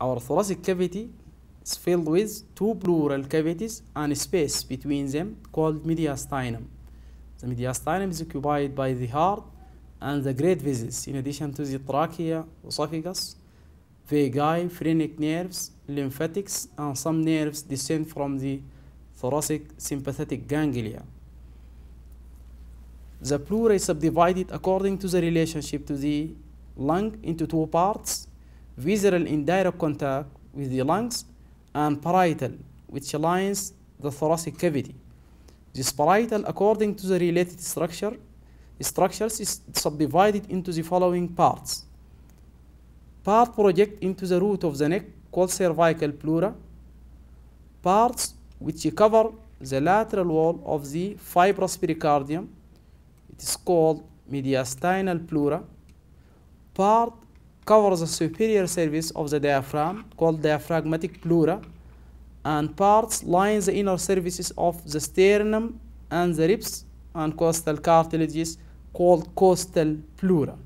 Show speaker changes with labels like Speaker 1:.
Speaker 1: Our thoracic cavity is filled with two pleural cavities and space between them called mediastinum. The mediastinum is occupied by the heart and the great vessels in addition to the trachea, esophagus, vagi, phrenic nerves, lymphatics, and some nerves descend from the thoracic sympathetic ganglia. The pleura is subdivided according to the relationship to the lung into two parts, visceral in direct contact with the lungs, and parietal, which lines the thoracic cavity. This parietal, according to the related structure, structures is subdivided into the following parts. Part project into the root of the neck called cervical pleura. Parts which cover the lateral wall of the fibrous pericardium. It is called mediastinal pleura. Part covers the superior surface of the diaphragm called diaphragmatic pleura and parts line the inner surfaces of the sternum and the ribs and costal cartilages called costal pleura.